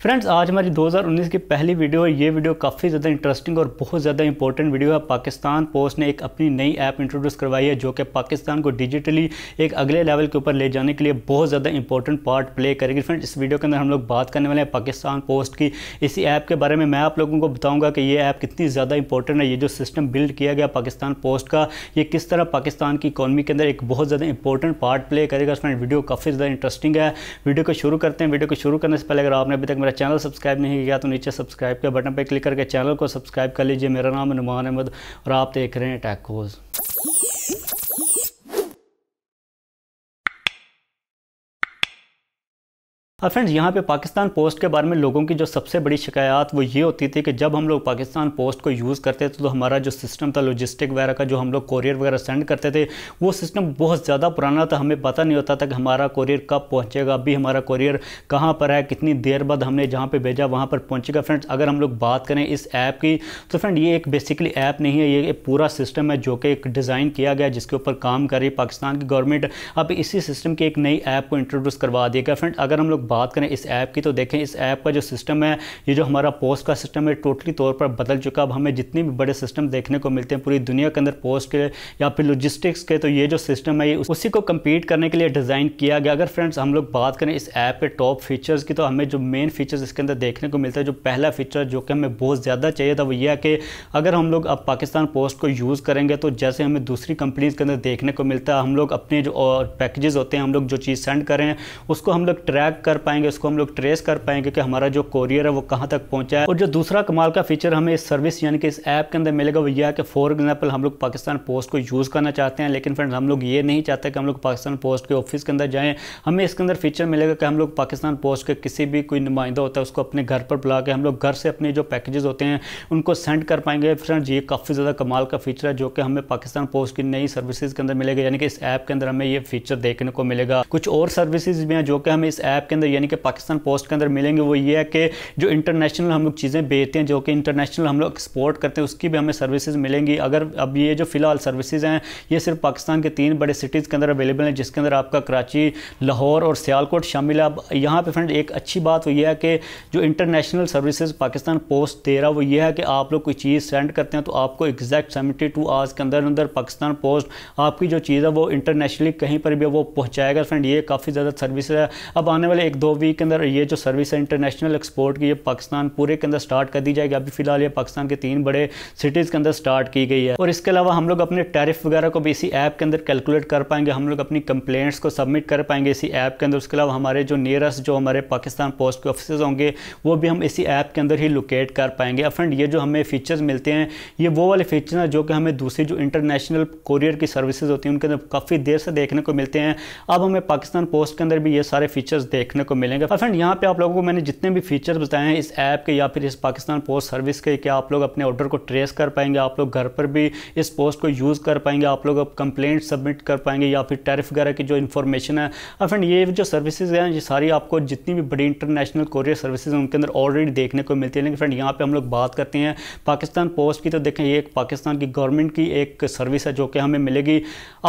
friends आज हमारी 2019 की पहली वीडियो है ये वीडियो काफ़ी ज़्यादा इंटरेस्टिंग और बहुत ज़्यादा इंपॉर्टेंट वीडियो है पाकिस्तान पोस्ट ने एक अपनी नई ऐप इंट्रोड्यूस करवाई है जो कि पाकिस्तान को डिजिटली एक अगले लेवल के ऊपर ले जाने के लिए बहुत ज़्यादा इंपॉर्टेंट पार्ट प्ले करेगी फ्रेंड्स इस वीडियो के अंदर हम लोग बात करने वाले हैं पाकिस्तान पोस्ट की इसी ऐप के बारे में मैं आप लोगों को बताऊँगा कि ये ऐप कितनी ज़्यादा इंपॉर्टेंट है ये जो सिस्टम बिल्ड किया गया पाकिस्तान पोस्ट का ये किस तरह पाकिस्तान की इकॉनमी के अंदर एक बहुत ज़्यादा इंपॉर्टेंट पार्ट प्ले करेगा फ्रेंड वीडियो काफ़ी ज़्यादा इंटरेस्टिंग है वीडियो को शुरू करते हैं वीडियो को शुरू करने से पहले अगर आपने तक मेरा चैनल सब्सक्राइब नहीं किया तो नीचे सब्सक्राइब के बटन पर क्लिक करके चैनल को सब्सक्राइब कर लीजिए मेरा नाम नुमान अहमद और आप देख रहे हैं टैकोज़ अब हाँ, फ्रेंड्स यहाँ पे पाकिस्तान पोस्ट के बारे में लोगों की जो सबसे बड़ी शिकायत वो ये होती थी कि जब हम लोग पाकिस्तान पोस्ट को यूज़ करते थे तो हमारा जो सिस्टम था लॉजिस्टिक वगैरह का जो हम लोग कोरियर वगैरह सेंड करते थे वो सिस्टम बहुत ज़्यादा पुराना था हमें पता नहीं होता था कि हमारा कोरियर कब पहुँचेगा अभी हमारा कोरियर कहाँ पर है कितनी देर बाद हमने जहाँ पर भेजा वहाँ पर पहुँचेगा फ्रेंड्स अगर हम लोग बात करें इस ऐप की तो फ्रेंड ये एक बेसिकली ऐप नहीं है ये एक पूरा सिस्टम है जो कि एक डिज़ाइन किया गया जिसके ऊपर काम कर रही है पाकिस्तान की गवर्नमेंट अब इसी सिस्टम की एक नई ऐप को इंट्रोड्यूस करवा देगा फ्रेंड अगर हम लोग बात करें इस ऐप की तो देखें इस ऐप का जो सिस्टम है ये जो हमारा पोस्ट का सिस्टम है टोटली तौर पर बदल चुका अब हमें जितने भी बड़े सिस्टम देखने को मिलते हैं पूरी दुनिया के अंदर पोस्ट के या फिर लॉजिस्टिक्स के तो ये जो सिस्टम है उसी को कम्पीट करने के लिए डिज़ाइन किया गया अगर फ्रेंड्स हम लोग बात करें इस ऐप के टॉप फीचर्स की तो हमें जो मेन फीचर्स इसके अंदर देखने को मिलता है जो पहला फीचर जो कि हमें बहुत ज़्यादा चाहिए था वो यह कि अगर हम लोग अब पाकिस्तान पोस्ट को यूज़ करेंगे तो जैसे हमें दूसरी कंपनीज़ के अंदर देखने को मिलता है हम लोग अपने जो पैकेजेस होते हैं हम लोग जो चीज़ सेंड करें उसको हम लोग ट्रैक कर पाएंगे उसको हम लोग ट्रेस कर पाएंगे कि हमारा जो कोरियर है वो कहाँ तक पहुँचा है और जो दूसरा कमाल का फीचर हमें इस सर्विस यानी कि इस ऐप के अंदर मिलेगा वो यह कि फॉर एग्जाम्पल हम लोग पाकिस्तान पोस्ट को यूज़ करना चाहते हैं लेकिन फ्रेंड्स हम लोग ये नहीं चाहते कि हम लोग पाकिस्तान पोस्ट के ऑफिस के अंदर जाएँ हमें इसके अंदर फीचर मिलेगा कि हम लोग पाकिस्तान पोस्ट के किसी भी कोई नुमाइंदा होता है उसको अपने घर पर बुला के हम लोग घर से अपने जो पैकेजेस होते हैं उनको सेंड कर पाएंगे फ्रेंड्स ये काफ़ी ज़्यादा कमाल का फीचर है जो कि हमें पाकिस्तान पोस्ट की नई सर्विसेज के अंदर मिलेगा यानी कि इस ऐप के अंदर हमें ये फीचर देखने को मिलेगा कुछ और सर्विसेज भी हैं जो कि हमें इस ऐप के अंदर यानी कि पाकिस्तान पोस्ट के अंदर मिलेंगे वो ये है कि जो इंटरनेशनल हम लोग चीज़ें बेचते हैं जो कि इंटरनेशनल हम लोग एक्सपोर्ट करते हैं उसकी भी हमें सर्विसेज मिलेंगी अगर अब ये जो फ़िलहाल सर्विसेज हैं ये सिर्फ पाकिस्तान के तीन बड़े सिटीज़ के अंदर अवेलेबल हैं जिसके अंदर आपका कराची लाहौर और सियालकोट शामिल है अब यहाँ पर फ्रेंड एक अच्छी बात वो ये है कि जो इंटरनेशनल सर्विसेज पाकिस्तान पोस्ट दे रहा वो ये है कि आप लोग कोई चीज़ सेंड करते हैं तो आपको एग्जैक्ट सेवेंटी टू आवर्स के अंदर अंदर पाकिस्तान पोस्ट आपकी जो चीज़ है वो इंटरनेशनली कहीं पर भी वो पहुँचाएगा फ्रेंड ये काफ़ी ज़्यादा सर्विस है अब आने वाले एक दो वीक के अंदर ये जो सर्विस है इंटरनेशनल एक्सपोर्ट की ये पाकिस्तान पूरे के अंदर स्टार्ट कर दी जाएगी अभी फिलहाल ये पाकिस्तान के तीन बड़े सिटीज़ के अंदर स्टार्ट की गई है और इसके अलावा हम लोग अपने टैरिफ वगैरह को भी इसी ऐप के अंदर कैलकुलेट कर पाएंगे हम लोग अपनी कंप्लेंट्स को सबमिट कर पाएंगे इसी ऐप के अंदर उसके अलावा हमारे जो नियरेस्ट जो हमारे पाकिस्तान पोस्ट के ऑफिस होंगे वो भी हम इसी ऐप के अंदर ही लोकेट कर पाएंगे फ्रेंड ये जो हमें फीचर्स मिलते हैं ये वो वाले फीचर हैं जो कि हमें दूसरी जो इंटरनेशनल कोरियर की सर्विसेज होती हैं उनके अंदर काफ़ी देर से देखने को मिलते हैं अब हमें पाकिस्तान पोस्ट के अंदर भी ये सारे फीचर्स देखने देखने को मिलेंगे और फ्रेंड यहाँ पे आप लोगों को मैंने जितने भी फीचर बताए हैं इस ऐप के या फिर इस पाकिस्तान पोस्ट सर्विस के क्या आप लोग अपने ऑर्डर को ट्रेस कर पाएंगे आप लोग घर पर भी इस पोस्ट को यूज़ कर पाएंगे आप लोग अब कंप्लेंट सबमिट कर पाएंगे या फिर टैरिफ वगैरह की जो इन्फॉर्मेशन है और फ्रेंड ये जो सर्विसेज हैं ये सारी आपको जितनी भी बड़ी इंटरनेशनल कोरियर सर्विस हैं उनके अंदर ऑलरेडी देखने को मिलती है लेकिन फ्रेंड यहाँ पर हम लोग बात करते हैं पाकिस्तान पोस्ट की तो देखें ये एक पाकिस्तान की गवर्नमेंट की एक सर्विस है जो कि हमें मिलेगी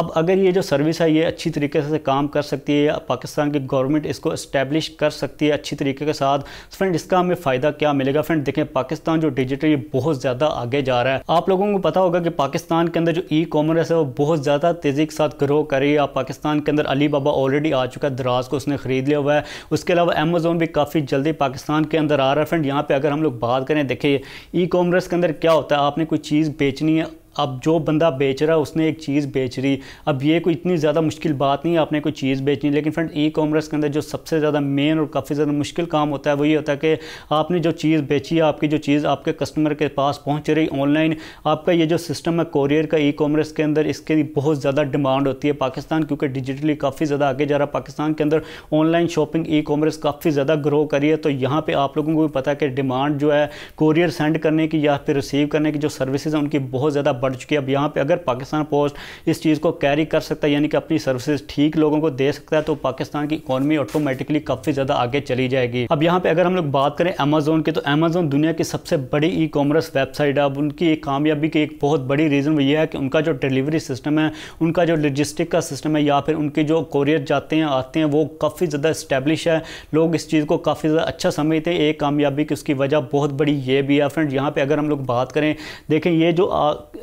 अब अगर ये जो सर्विस है ये अच्छी तरीके से काम कर सकती है पाकिस्तान की गवर्नमेंट इसको स्टेप इस्टेब्लिश कर सकती है अच्छी तरीके के साथ फ्रेंड इसका हमें फ़ायदा क्या मिलेगा फ्रेंड देखें पाकिस्तान जो डिजिटली बहुत ज़्यादा आगे जा रहा है आप लोगों को पता होगा कि पाकिस्तान के अंदर जो ई कॉमर्स है वो बहुत ज़्यादा तेज़ी के साथ ग्रो कर रही है आप पाकिस्तान के अंदर अली बाबा ऑलरेडी आ चुका है दराज को उसने ख़रीद लिया हुआ है उसके अलावा अमेज़ोन भी काफ़ी जल्दी पाकिस्तान के अंदर आ रहा है फ्रेंड यहाँ पर अगर हम लोग बात करें देखिए ई कॉमर्स के अंदर क्या होता है आपने कोई चीज़ बेचनी है अब जो बंदा बेच रहा है उसने एक चीज़ बेच रही अब ये कोई इतनी ज़्यादा मुश्किल बात नहीं है आपने कोई चीज़ बेचनी लेकिन फ्रेंड ई कॉमर्स के अंदर जो सबसे ज़्यादा मेन और काफ़ी ज़्यादा मुश्किल काम होता है वो ये होता है कि आपने जो चीज़ बेची है आपकी जो चीज़ आपके कस्टमर के पास पहुँच रही ऑनलाइन आपका ये जो सिस्टम है कॉरियर का ई कॉमर्स के अंदर इसके बहुत ज़्यादा डिमांड होती है पाकिस्तान क्योंकि डिजिटली काफ़ी ज़्यादा आगे जा रहा है पाकिस्तान के अंदर ऑनलाइन शॉपिंग ई कॉमर्स काफ़ी ज़्यादा ग्रो करी है तो यहाँ पर आप लोगों को भी पता है कि डिमांड जो है कोरियर सेंड करने की या फिर रिसीव करने की जो सर्विसज़ हैं उनकी बहुत ज़्यादा बढ़ चुकी है अब यहाँ पे अगर पाकिस्तान पोस्ट इस चीज़ को कैरी कर सकता है यानी कि अपनी सर्विसेज ठीक लोगों को दे सकता है तो पाकिस्तान की इकोनॉमी ऑटोमेटिकली काफ़ी ज़्यादा आगे चली जाएगी अब यहाँ पे अगर हम लोग बात करें अमेजोन की तो अमेजोन दुनिया की सबसे बड़ी ई कॉमर्स वेबसाइट है अब उनकी एक कामयाबी की एक बहुत बड़ी रीज़न वही ये है कि उनका जो डिलीवरी सिस्टम है उनका जो लॉजिस्टिक का सिस्टम है या फिर उनके जो कोरियर जाते हैं आते हैं वो काफ़ी ज़्यादा इस्टेब्लिश है लोग इस चीज़ को काफ़ी ज़्यादा अच्छा समझते हैं एक कामयाबी की उसकी वजह बहुत बड़ी ये भी है फ्रेंड यहाँ पर अगर हम लोग बात करें देखें ये जो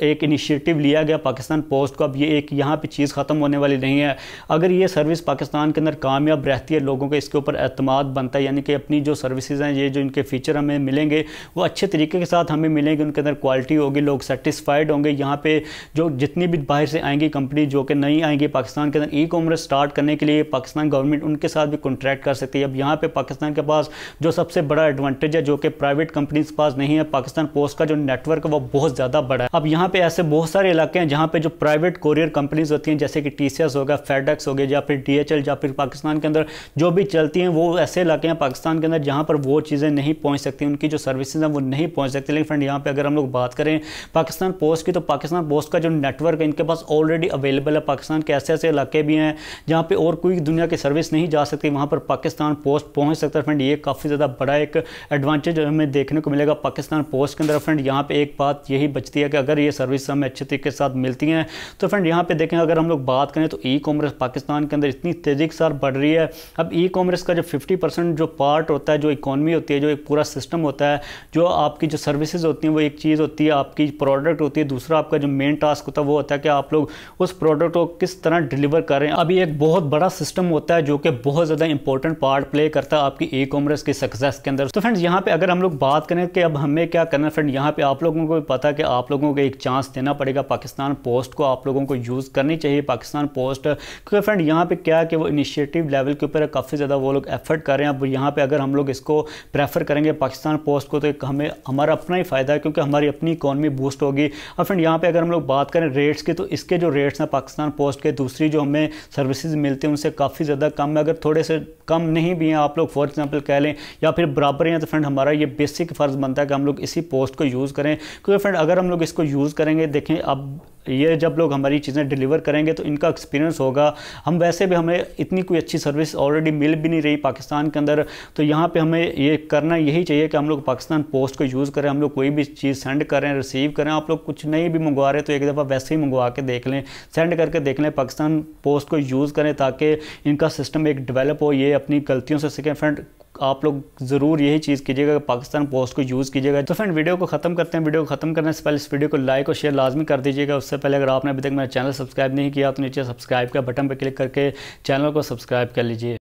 एक इनिशिएटिव लिया गया पाकिस्तान पोस्ट को अब ये एक यहाँ पे चीज़ ख़त्म होने वाली नहीं है अगर ये सर्विस पाकिस्तान के अंदर कामयाब रहती है लोगों का इसके ऊपर अतमाद बनता है यानी कि अपनी जो सर्विसेज हैं ये जो इनके फीचर हमें मिलेंगे वो अच्छे तरीके के साथ हमें मिलेंगे उनके अंदर क्वालिटी होगी लोग सेटिस्फाइड होंगे यहाँ पर जो जितनी भी बाहर से आएंगी कंपनी जो कि नहीं आएंगी पाकिस्तान के अंदर ई कॉमर्स स्टार्ट करने के लिए पाकिस्तान गवर्नमेंट उनके साथ भी कॉन्ट्रैक्ट कर सकती है अब यहाँ पर पाकिस्तान के पास जो सबसे बड़ा एडवांटेज है जो कि प्राइवेट कंपनीज के पास नहीं है पाकिस्तान पोस्ट का जो नेटवर्क है वो बहुत ज़्यादा बड़ा है अब यहाँ यहाँ पे ऐसे बहुत सारे इलाके हैं जहाँ पे जो प्राइवेट कोरियर कंपनीज होती हैं जैसे कि टी हो गया फेडक्स हो गया या फिर डी या फिर पाकिस्तान के अंदर जो भी चलती हैं वो ऐसे इलाके हैं पाकिस्तान के अंदर जहाँ पर वो चीज़ें नहीं पहुँच सकती उनकी जो सर्विसेज हैं वो नहीं पहुँच सकती लेकिन फ्रेंड यहाँ पर अगर हम लोग बात करें पाकिस्तान पोस्ट की तो पाकिस्तान पोस्ट का जो नेटवर्क है इनके पास ऑलरेडी अवेलेबल है पाकिस्तान के ऐसे ऐसे इलाके भी हैं जहाँ पर और कोई दुनिया की सर्विस नहीं जा सकती वहाँ पर पाकिस्तान पोस्ट पहुँच सकता है फ्रेंड ये काफ़ी ज़्यादा बड़ा एक एडवांटेज हमें देखने को मिलेगा पाकिस्तान पोस्ट के अंदर फ्रेंड यहाँ पर एक बात यही बचती है कि अगर ये सर्विस हमें अच्छे तरीके के साथ मिलती हैं तो फ्रेंड यहाँ पे देखें अगर हम लोग बात करें तो ई कॉमर्स पाकिस्तान के अंदर इतनी तेज़ी के साथ बढ़ रही है अब ई कॉमर्स का जो फिफ्टी परसेंट जो पार्ट होता है जो इकॉनमी होती है जो एक पूरा सिस्टम होता है जो आपकी जो सर्विसेज होती हैं वो एक चीज़ होती है आपकी प्रोडक्ट होती है दूसरा आपका जो मेन टास्क होता है वो होता है कि आप लोग उस प्रोडक्ट को किस तरह डिलीवर करें अभी एक बहुत बड़ा सिस्टम होता है जो कि बहुत ज़्यादा इंपॉर्टेंट पार्ट प्ले करता है आपकी ई कॉमर्स की सक्सेस के अंदर तो फ्रेंड्स यहाँ पर अगर हम लोग बात करें कि अब हमें क्या करना है फ्रेंड यहाँ पे आप लोगों को भी पता है कि आप लोगों को एक चांस देना पड़ेगा पाकिस्तान पोस्ट को आप लोगों को यूज़ करनी चाहिए पाकिस्तान पोस्ट क्योंकि फ्रेंड यहाँ पे क्या है कि वो इनिशिएटिव लेवल के ऊपर काफ़ी ज़्यादा वो लोग एफर्ट कर रहे हैं अब यहाँ पर अगर हम लोग इसको प्रेफर करेंगे पाकिस्तान पोस्ट को तो हमें हमारा अपना ही फ़ायदा है क्योंकि हमारी अपनी इकॉनमी बूस्ट होगी और फ्रेंड यहाँ पर अगर हम लोग बात करें रेट्स की तो इसके जो रेट्स हैं पाकिस्तान पोस्ट के दूसरी जो हमें सर्विसेज मिलते हैं उनसे काफ़ी ज़्यादा कम है अगर थोड़े से कम नहीं भी हैं आप लोग फॉर एग्जाम्पल कह लें या फिर बराबर हैं तो फ्रेंड हमारा ये बेसिक फ़र्ज़ बनता है कि हम लोग इसी पोस्ट को यूज़ करें क्योंकि फ्रेंड अगर हम लोग इसको यूज़ करेंगे देखें अब ये जब लोग हमारी चीज़ें डिलीवर करेंगे तो इनका एक्सपीरियंस होगा हम वैसे भी हमें इतनी कोई अच्छी सर्विस ऑलरेडी मिल भी नहीं रही पाकिस्तान के अंदर तो यहाँ पे हमें ये करना यही चाहिए कि हम लोग पाकिस्तान पोस्ट को यूज़ करें हम लोग कोई भी चीज़ सेंड करें रिसीव करें आप लोग कुछ नहीं भी मंगवा रहे तो एक दफ़ा वैसे ही मंगवा के देख लें सेंड करके देख लें पाकिस्तान पोस्ट को यूज़ करें ताकि इनका सिस्टम एक डिवेलप हो ये अपनी गलतियों से सीखें फ्रेंड आप लोग ज़रूर यही चीज़ कीजिएगा पाकिस्तान पोस्ट को यूज़ कीजिएगा तो फ्रेंड वीडियो को ख़त्म करते हैं वीडियो को ख़त्म करने से पहले इस वीडियो को लाइक और शेयर लाजमी कर दीजिएगा उससे पहले अगर आपने अभी तक मेरा चैनल सब्सक्राइब नहीं किया तो नीचे सब्सक्राइब का बटन पर क्लिक करके चैनल को सब्सक्राइब कर लीजिए